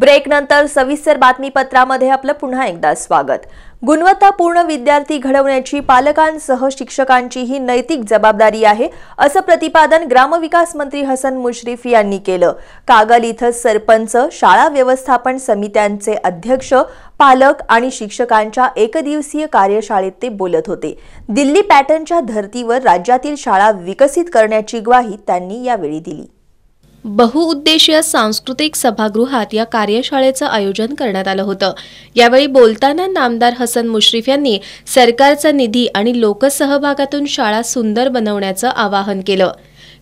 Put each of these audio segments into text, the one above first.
ब्रेकनंतर सविस्तर बातमीपत्रामध्ये आपलं पुन्हा एकदा स्वागत गुणवत्तापूर्ण विद्यार्थी घडवण्याची पालकांसह शिक्षकांचीही नैतिक जबाबदारी आहे असं प्रतिपादन ग्रामविकास मंत्री हसन मुश्रीफ यांनी केलं कागल इथं सरपंच शाळा व्यवस्थापन समित्यांचे अध्यक्ष पालक आणि शिक्षकांच्या एकदिवसीय कार्यशाळेत ते बोलत होते दिल्ली पॅटर्नच्या धर्तीवर राज्यातील शाळा विकसित करण्याची ग्वाही त्यांनी यावेळी दिली बहुउद्देशीय सांस्कृतिक सभागृहात या कार्यशाळेचं आयोजन करण्यात आलं होतं यावेळी बोलताना नामदार हसन मुश्रीफ यांनी सरकारचा निधी आणि लोकसहभागातून शाळा सुंदर बनवण्याचं आवाहन केलं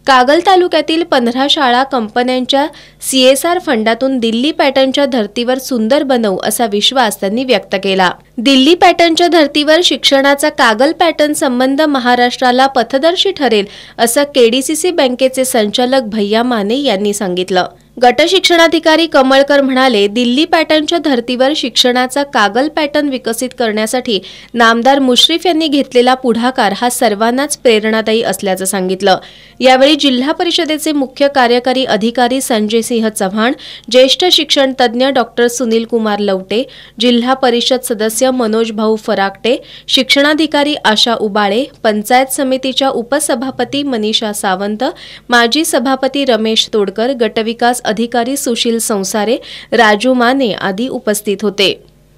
कागल तालुक्यातील पंधरा शाळा कंपन्यांच्या सीएसआर फंडातून दिल्ली पॅटर्नच्या धर्तीवर सुंदर बनवू असा विश्वास त्यांनी व्यक्त केला दिल्ली पॅटर्नच्या धर्तीवर शिक्षणाचा कागल पॅटर्न संबंध महाराष्ट्राला पथदर्शी ठरेल असं केडीसीसी बँकेचे संचालक भैया माने यांनी सांगितलं गटशिक्षणाधिकारी कमळकर म्हणाले दिल्ली पॅटर्नच्या धर्तीवर शिक्षणाचा कागल पॅटर्न विकसित करण्यासाठी नामदार मुश्रीफ यांनी घेतलेला पुढाकार हा सर्वांनाच प्रेरणादायी असल्याचं सांगितलं यावेळी जिल्हा परिषदेचे मुख्य कार्यकारी अधिकारी संजय सिंह चव्हाण ज्येष्ठ शिक्षण तज्ज्ञ डॉक्टर सुनील कुमार लवटे जिल्हा परिषद सदस्य मनोज भाऊ फराकटे शिक्षणाधिकारी आशा उबाळे पंचायत समितीच्या उपसभापती मनीषा सावंत माजी सभापती रमेश तोडकर गटविकास अधिकारी सुशील संसारे राजू माने आदी उपस्थित होते